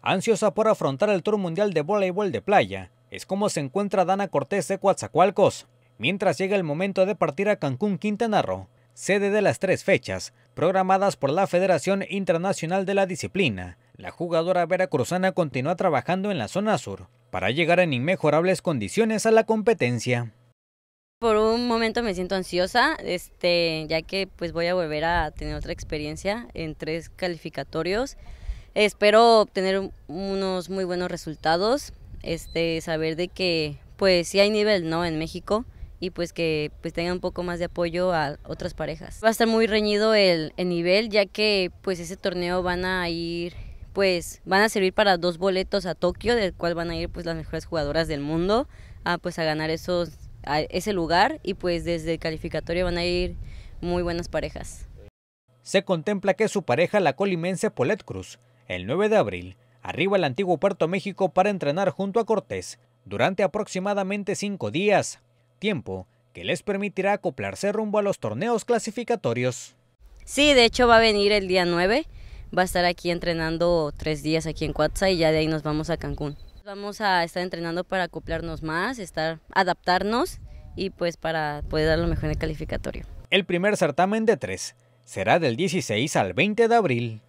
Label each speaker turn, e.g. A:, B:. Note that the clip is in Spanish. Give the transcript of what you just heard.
A: Ansiosa por afrontar el Tour Mundial de Voleibol de Playa, es como se encuentra Dana Cortés de Coatzacoalcos, mientras llega el momento de partir a Cancún, Quintana Roo, sede de las tres fechas programadas por la Federación Internacional de la Disciplina. La jugadora veracruzana continúa trabajando en la zona sur para llegar en inmejorables condiciones a la competencia.
B: Por un momento me siento ansiosa, este, ya que pues voy a volver a tener otra experiencia en tres calificatorios espero obtener unos muy buenos resultados, este, saber de que pues sí hay nivel, ¿no? En México y pues que pues tenga un poco más de apoyo a otras parejas. Va a estar muy reñido el, nivel ya que pues ese torneo van a ir pues van a servir para dos boletos a Tokio del cual van a ir pues las mejores jugadoras del mundo a pues a ganar esos ese lugar y pues desde el calificatorio van a ir muy buenas parejas.
A: Se contempla que su pareja la colimense Polet Cruz el 9 de abril, arriba el antiguo Puerto México para entrenar junto a Cortés durante aproximadamente cinco días, tiempo que les permitirá acoplarse
B: rumbo a los torneos
A: clasificatorios.
B: Sí, de hecho va a venir el día 9, va a estar aquí entrenando tres días aquí en Cuatza y ya de ahí nos vamos a Cancún. Vamos a estar entrenando para acoplarnos más, estar, adaptarnos y pues para poder dar lo mejor en el calificatorio.
A: El primer certamen de tres será del 16 al 20 de abril.